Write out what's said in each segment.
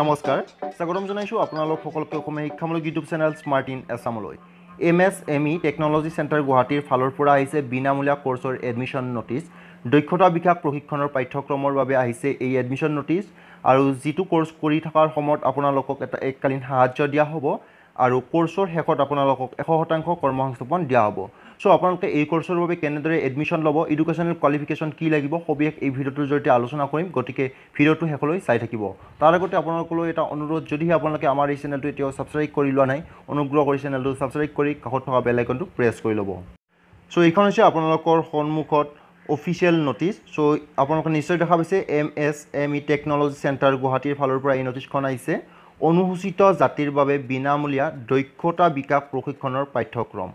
নমস্কাৰ স্বাগতম জনাইছোঁ আপোনালোক সকলোকে অসমীয়া শিক্ষামূলক ইউটিউব চেনেল স্মাৰ্ট ইন এছামলৈ M S M E technology centre গুৱাহাটীৰ ফালৰ পৰা আহিছে বিনামূলীয়া কৰ্চৰ এডমিশ্যন ন'টিছ দক্ষতা বিকাশ প্ৰশিক্ষণৰ পাঠ্যক্ৰমৰ বাবে আহিছে এই এডমিশ্যন ন'টিছ আৰু যিটো কৰ্চ কৰি থকাৰ সময়ত আপোনালোকক এটা এককালীন সাহায্য দিয়া হ'ব আৰু কৰ্চৰ শেষত আপোনালোকক এশ শতাংশ কৰ্মসংস্থাপন দিয়া হ'ব সো আপোনালোকে এই কোৰ্সেৰ বাবে কেনেদৰে এডমিশন লব এডুকেশনাল কোয়ালিফিকেশন কি লাগিব সবিশেষ এই ভিডিওটিৰ জৰিয়তে আলোচনা কৰিম গতি ভিডিওটি শেষ চাই থাকিব তাৰ আগে আপনাৰ এটা অনুৰোধ যদি আপনাদেৰ আমাৰ এই চেনেলটো এতিয়াও সাবস্ক্ৰাইব কৰি লোৱা নাই অনুগ্ৰহ কৰি চেনেলটো সাবস্ক্ৰাইব কৰি কাকত থকা বেল আইকনটি প্রেস করে লব সো এই হৈছে আপনার সন্মুখত অফিচিয়েল নোটিস সো আপনার নিশ্চয় দেখা পাইছে M S M E technology গুৱাহাটীৰ ফালৰ পৰা এই নোটিস আহিছে অনুসূচিত জাতিৰ বাবে বিনামূলীয়া দক্ষতা বিকাশ প্ৰশিক্ষণৰ পাঠ্যক্ৰম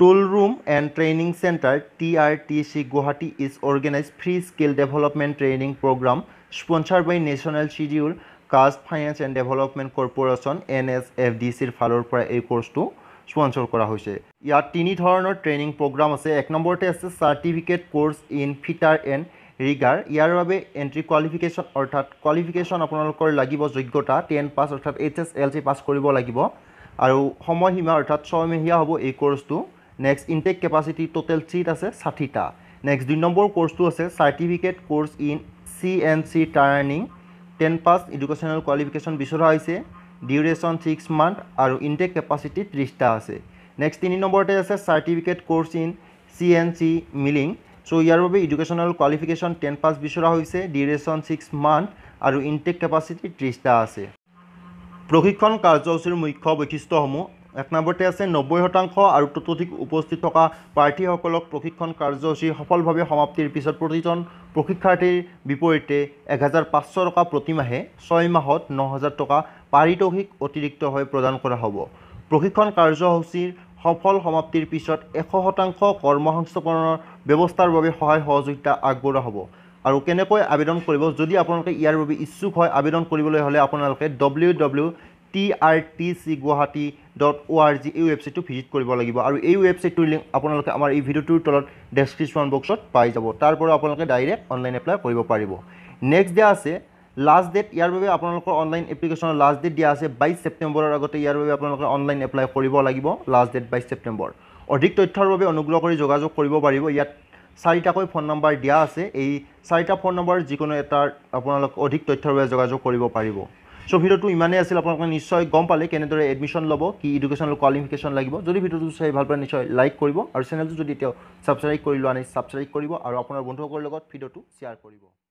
tool room and training centre TRTC Guwahati is organise free skill development training programme sponsor by national schedule caste finance and development corporation N S F D সির ফালের এই কোর্সট স্পন্সর করা হয়েছে ইয়ার তিন ধরনের ট্রেনিং প্রোগ্রাম আছে এক নম্বরতে আছে certificate course in fitter and rigger ইয়াৰ বাবে এণ্ট্ৰি কোৱালিফিকেশ্যন অৰ্থাৎ কোৱালিফিকেশ্যন আপোনালোকৰ লাগিব যোগ্যতা টেন পাছ অৰ্থাৎ H S L C pass কৰিব লাগিব আৰু সময়সীমা অৰ্থাৎ ছয়মহীয়া হ'ব এই কোৰ্চটো next intake capacity total seat আছে ষাঠিটা নেক্সট দুই নম্বৰ কোৰ্চটো আছে certificate course in C N C training ten pass educational qualification বিচৰা হৈছে ডিউৰেশ্যন ছিক্স মান্থ আৰু ইনটেক কেপাচিটি ত্ৰিছটা আছে নেক্সট তিনি নম্বৰতে আছে certificate course in C N C milling চ' ইয়াৰ বাবে এডুকেশ্যনেল কোৱালিফিকেশ্যন টেন পাছ বিচৰা হৈছে ডিউৰেশ্যন ছিক্স মান্থ আৰু ইনটেক কেপাচিটি ত্ৰিছটা আছে প্ৰশিক্ষণ কাৰ্যসূচীৰ মুখ্য বৈশিষ্ট্যসমূহ এক নম্বৰতে আছে নব্বৈ শতাংশ আৰু ততোধিক উপস্থিত থকা প্ৰাৰ্থীসকলক প্ৰশিক্ষণ কাৰ্যসূচী সফলভাৱে সমাপ্তিৰ পিছত প্ৰতিজন প্ৰশিক্ষাৰ্থীৰ বিপৰীতে এহেজাৰ পাঁচশ টকা প্ৰতিমাহে ছয় মাহত ন হাজাৰ টকা পাৰিতোষিক অতিৰিক্তভাৱে প্ৰদান কৰা হ'ব প্ৰশিক্ষণ কাৰ্যসূচীৰ সফল সমাপ্তিৰ পিছত এশ শতাংশ কৰ্মসংস্থাপনৰ ব্যৱস্থাৰ বাবে সহায় সহযোগিতা আগবঢ়োৱা হ'ব আৰু কেনেকৈ আবেদন কৰিব যদি আপোনালোকে ইয়াৰ বাবে ইচ্ছুক হয় আবেদন কৰিবলৈ হ'লে আপোনালোকে W W T R T C Guwahati dot O' R G এই ৱেবছাইটটো ভিজিট কৰিব লাগিব আৰু এই ৱেবছাইটটোৰ লিংক আপোনালোকে আমাৰ এই ভিডিঅ'টোৰ তলত ডেছক্ৰিপশ্যন বক্সত পাই যাব তাৰ পৰা আপোনালোকে ডাইৰেক্ট অনলাইন এপ্লাই কৰিব পাৰিব নেক্সট দিয়া আছে লাষ্ট ডেট ইয়াৰ বাবে আপোনালোকৰ অনলাইন এপ্লিকেশ্যনৰ লাষ্ট ডেট দিয়া আছে বাইছ ছেপ্টেম্বৰৰ আগতে ইয়াৰ বাবে আপোনালোকে অনলাইন এপ্লাই কৰিব লাগিব লাষ্ট ডেট বাইছ ছেপ্টেম্বৰ অধিক তথ্যৰ বাবে অনুগ্ৰহ কৰি যোগাযোগ কৰিব পাৰিব ইয়াত চাৰিটাকৈ ফোন নম্বৰ দিয়া আছে এই চাৰিটা ফোন নম্বৰ যিকোনো এটাৰ আপোনালোক অধিক তথ্যৰ বাবে যোগাযোগ কৰিব পাৰিব সো ভিডিওটো ইমানেই আছিল আপোনালোকে নিশ্চয় গম পালে কেনেদৰে এডমিশ্যন ল'ব কি এডুকেশ্যনেল কোৱালিফিকেশ্যন লাগিব যদি ভিডিঅ'টো চাই ভাল পায় নিশ্চয় লাইক কৰিব আৰু চেনেলটো যদি এতিয়াও ছাবস্ক্ৰাইব কৰি লোৱা নাই ছাবস্ক্ৰাইব কৰিব আৰু আপোনাৰ বন্ধুসকলৰ লগত ভিডিঅ'টো শ্বেয়াৰ কৰিব